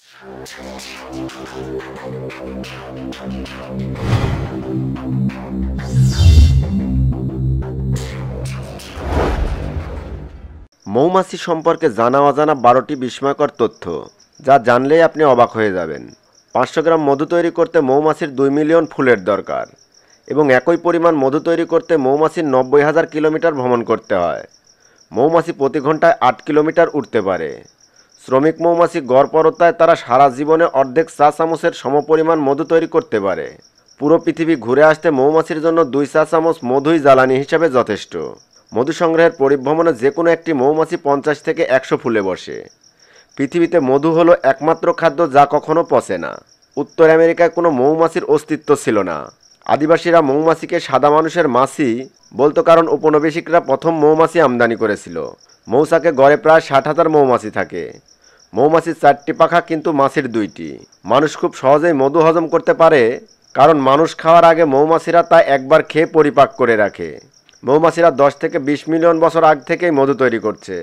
মৌমাছি সম্পর্কে জানা অজানা বারোটি বিস্ময়কর তথ্য যা জানলেই আপনি অবাক হয়ে যাবেন পাঁচশো গ্রাম মধু তৈরি করতে মৌমাছির দুই মিলিয়ন ফুলের দরকার এবং একই পরিমাণ মধু তৈরি করতে মৌমাছির নব্বই হাজার কিলোমিটার ভ্রমণ করতে হয় মৌমাছি প্রতি ঘন্টায় আট কিলোমিটার উঠতে পারে শ্রমিক মৌমাছি গড়পরতায় তারা সারা জীবনে অর্ধেক চা চামচের সমপরিমাণ মধু তৈরি করতে পারে পুরো পৃথিবী ঘুরে আসতে মৌমাছির জন্য দুই চা চামচ মধুই জ্বালানি হিসাবে যথেষ্ট মধু সংগ্রহের পরিভ্রমণে যে কোনো একটি মৌমাছি পঞ্চাশ থেকে একশো ফুলে বসে পৃথিবীতে মধু হলো একমাত্র খাদ্য যা কখনো পচে না উত্তর আমেরিকায় কোনো মৌমাছির অস্তিত্ব ছিল না আদিবাসীরা মৌমাছিকে সাদা মানুষের মাছি বলতো কারণ উপনিবেশিকরা প্রথম মৌমাছি আমদানি করেছিল মৌসাকে গড়ে প্রায় ষাট হাজার মৌমাছি থাকে মৌমাছির চারটি পাখা কিন্তু মাছির দুইটি মানুষ খুব সহজেই মধু হজম করতে পারে কারণ মানুষ খাওয়ার আগে মৌমাছিরা তা একবার খেয়ে পরিপাক করে রাখে মৌমাছিরা দশ থেকে বিশ মিলিয়ন বছর আগ থেকেই মধু তৈরি করছে